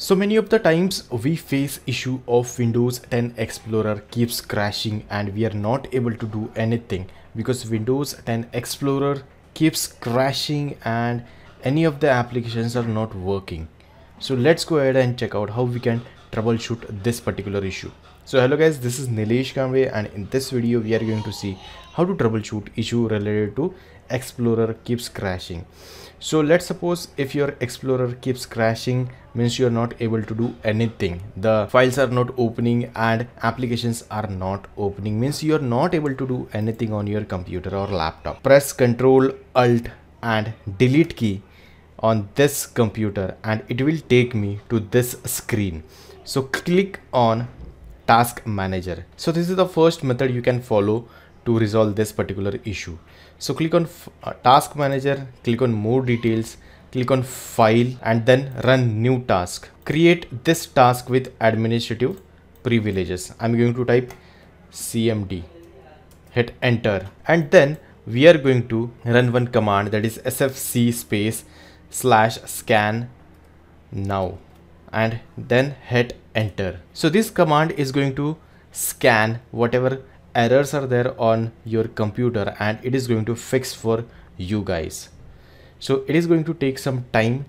So many of the times we face issue of Windows 10 Explorer keeps crashing and we are not able to do anything because Windows 10 Explorer keeps crashing and any of the applications are not working. So let's go ahead and check out how we can troubleshoot this particular issue. So hello guys, this is Nilesh Kamve and in this video we are going to see how to troubleshoot issue related to explorer keeps crashing so let's suppose if your explorer keeps crashing means you are not able to do anything the files are not opening and applications are not opening means you are not able to do anything on your computer or laptop press ctrl alt and delete key on this computer and it will take me to this screen so click on task manager so this is the first method you can follow to resolve this particular issue. So click on uh, task manager, click on more details, click on file and then run new task. Create this task with administrative privileges. I'm going to type cmd, hit enter and then we are going to run one command that is sfc space slash scan now and then hit enter. So this command is going to scan whatever errors are there on your computer and it is going to fix for you guys so it is going to take some time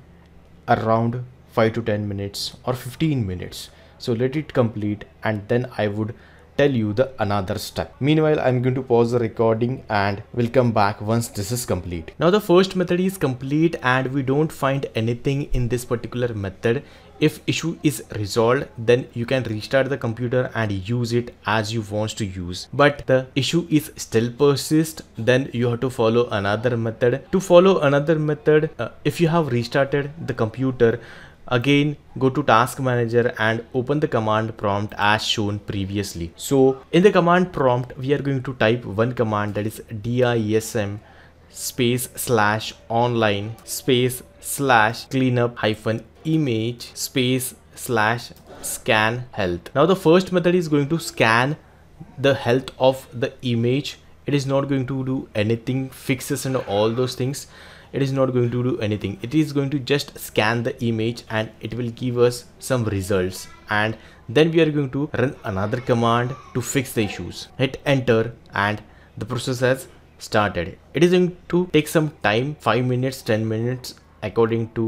around 5 to 10 minutes or 15 minutes so let it complete and then i would tell you the another step meanwhile i'm going to pause the recording and we'll come back once this is complete now the first method is complete and we don't find anything in this particular method if issue is resolved then you can restart the computer and use it as you want to use but the issue is still persist then you have to follow another method to follow another method uh, if you have restarted the computer again go to task manager and open the command prompt as shown previously so in the command prompt we are going to type one command that is dism space slash online space slash cleanup hyphen image space slash scan health. Now the first method is going to scan the health of the image. It is not going to do anything fixes and all those things. It is not going to do anything. It is going to just scan the image and it will give us some results. And then we are going to run another command to fix the issues. Hit enter and the process has started. It is going to take some time 5 minutes 10 minutes according to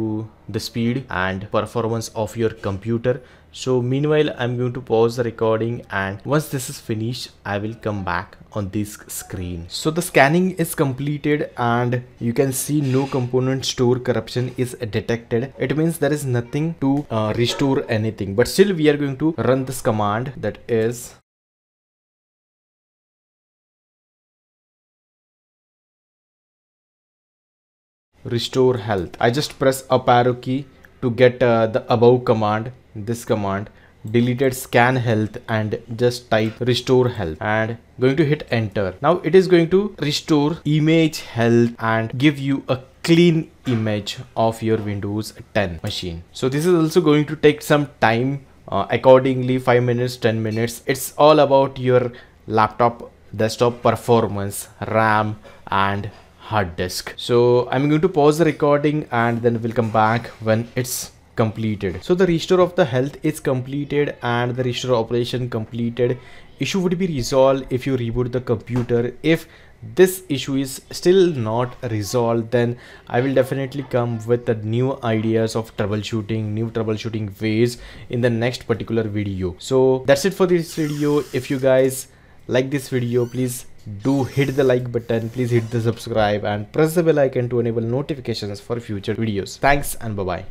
the speed and performance of your computer so meanwhile i'm going to pause the recording and once this is finished i will come back on this screen so the scanning is completed and you can see no component store corruption is detected it means there is nothing to uh, restore anything but still we are going to run this command that is restore health i just press up arrow key to get uh, the above command this command deleted scan health and just type restore health and going to hit enter now it is going to restore image health and give you a clean image of your windows 10 machine so this is also going to take some time uh, accordingly 5 minutes 10 minutes it's all about your laptop desktop performance ram and hard disk. So I'm going to pause the recording and then we'll come back when it's completed. So the restore of the health is completed and the restore operation completed. Issue would be resolved if you reboot the computer. If this issue is still not resolved then i will definitely come with the new ideas of troubleshooting new troubleshooting ways in the next particular video so that's it for this video if you guys like this video please do hit the like button please hit the subscribe and press the bell icon to enable notifications for future videos thanks and bye bye